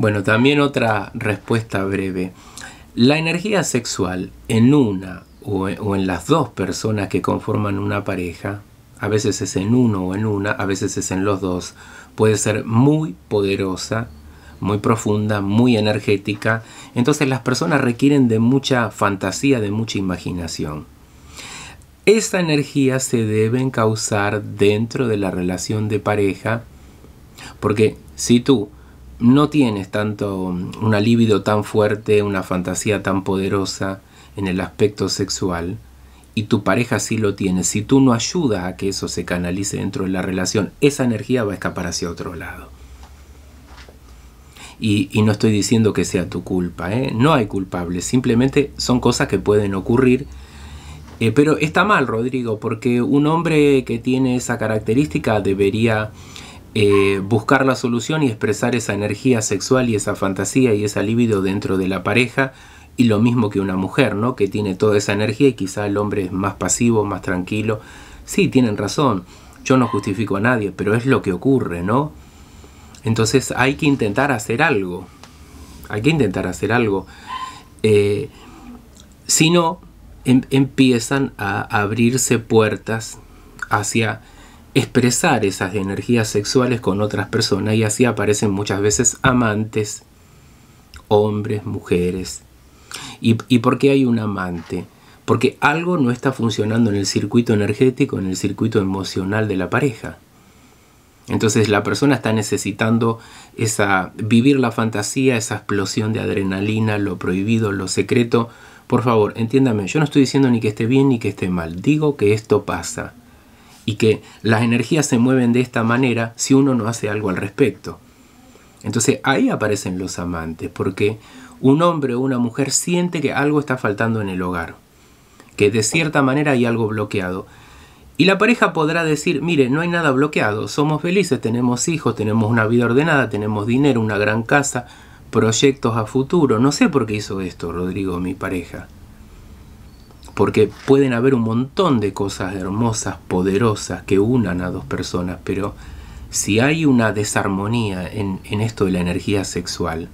Bueno, también otra respuesta breve. La energía sexual en una o en, las dos personas que conforman una pareja, a veces es en uno o en una, a veces es en los dos, puede ser muy poderosa, muy profunda, muy energética. Entonces las personas requieren de mucha fantasía, de mucha imaginación. Esa energía se debe causar dentro de la relación de pareja, porque si tú no tienes tanto mm, una libido tan fuerte, una fantasía tan poderosa en el aspecto sexual y tu pareja sí lo tiene, si tú no ayudas a que eso se canalice dentro de la relación, esa energía va a escapar hacia otro lado. Y, no estoy diciendo que sea tu culpa, ¿eh? no hay culpables, simplemente son cosas que pueden ocurrir. Eh, pero está mal, Rodrigo, porque un hombre que tiene esa característica debería eh, buscar la solución y expresar esa energía sexual y esa fantasía y esa libido dentro de la pareja. Y lo mismo que una mujer, ¿no? Que tiene toda esa energía y quizá el hombre es más pasivo, más tranquilo. Sí, tienen razón. Yo no justifico a nadie, pero es lo que ocurre, ¿no? Entonces hay que intentar hacer algo. Hay que intentar hacer algo. Eh, si no, em-, empiezan a abrirse puertas hacia expresar esas energías sexuales con otras personas y así aparecen muchas veces amantes, hombres, mujeres. ¿Y, y por qué hay un amante? Porque algo no está funcionando en el circuito energético, en el circuito emocional de la pareja. Entonces la persona está necesitando esa vivir la fantasía, esa explosión de adrenalina, lo prohibido, lo secreto. Por favor, entiéndame, yo no estoy diciendo ni que esté bien ni que esté mal, digo que esto pasa y que las energías se mueven de esta manera si uno no hace algo al respecto. Entonces ahí aparecen los amantes, porque un hombre o una mujer siente que algo está faltando en el hogar, que de cierta manera hay algo bloqueado. Y la pareja podrá decir, mire, no hay nada bloqueado, somos felices, tenemos hijos, tenemos una vida ordenada, tenemos dinero, una gran casa, proyectos a futuro. No sé por qué hizo esto, Rodrigo, mi pareja porque pueden haber un montón de cosas hermosas, poderosas, que unan a dos personas, pero si hay una desarmonía en, esto de la energía sexual,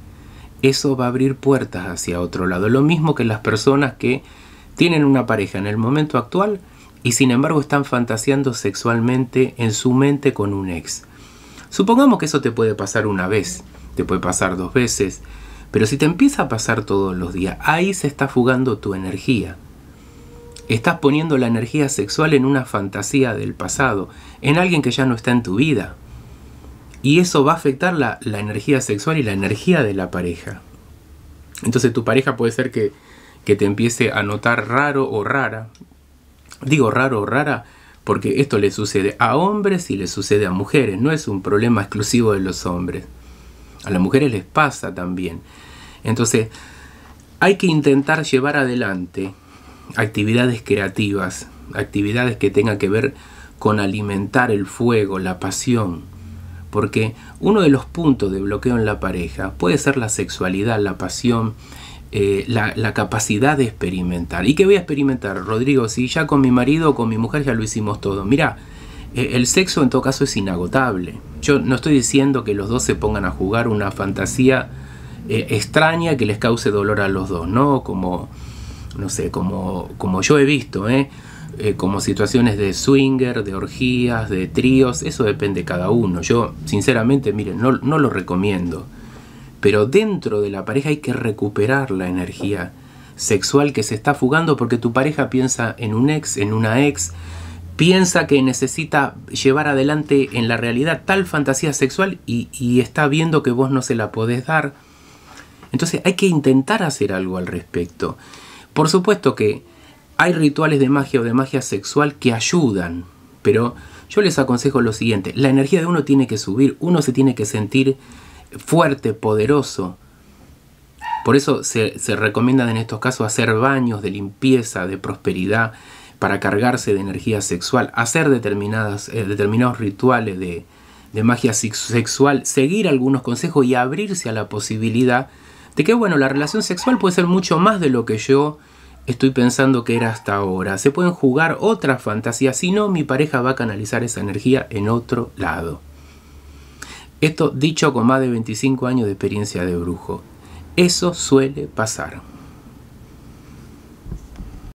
eso va a abrir puertas hacia otro lado. Lo mismo que las personas que tienen una pareja en el momento actual y sin embargo están fantaseando sexualmente en su mente con un ex. Supongamos que eso te puede pasar una vez, te puede pasar dos veces, pero si te empieza a pasar todos los días, ahí se está fugando tu energía. Estás poniendo la energía sexual en una fantasía del pasado, en alguien que ya no está en tu vida. Y eso va a afectar la, energía sexual y la energía de la pareja. Entonces tu pareja puede ser que, que te empiece a notar raro o rara. Digo raro o rara porque esto le sucede a hombres y le sucede a mujeres, no es un problema exclusivo de los hombres. A las mujeres les pasa también. Entonces, hay que intentar llevar adelante actividades creativas, actividades que tengan que ver con alimentar el fuego, la pasión. Porque uno de los puntos de bloqueo en la pareja puede ser la sexualidad, la pasión, eh, la, capacidad de experimentar. ¿Y qué voy a experimentar, Rodrigo? Si ya con mi marido o con mi mujer ya lo hicimos todo. mira, eh, el sexo en todo caso es inagotable. Yo no estoy diciendo que los dos se pongan a jugar una fantasía eh, extraña que les cause dolor a los dos, ¿no? Como no sé, como, como yo he visto, ¿eh? Eh, como situaciones de swinger, de orgías, de tríos, eso depende cada uno. Yo, sinceramente, miren, no, no lo recomiendo. Pero dentro de la pareja hay que recuperar la energía sexual que se está fugando porque tu pareja piensa en un ex, en una ex, piensa que necesita llevar adelante en la realidad tal fantasía sexual y, y, está viendo que vos no se la podés dar. Entonces hay que intentar hacer algo al respecto. Por supuesto que hay rituales de magia o de magia sexual que ayudan, pero yo les aconsejo lo siguiente, la energía de uno tiene que subir, uno se tiene que sentir fuerte, poderoso. Por eso se, recomienda recomiendan en estos casos hacer baños de limpieza, de prosperidad, para cargarse de energía sexual, hacer determinadas, eh, determinados rituales de, de magia sexual, seguir algunos consejos y abrirse a la posibilidad de que bueno, la relación sexual puede ser mucho más de lo que yo estoy pensando que era hasta ahora. Se pueden jugar otras fantasías, si no mi pareja va a canalizar esa energía en otro lado. Esto dicho con más de 25 años de experiencia de brujo. Eso suele pasar.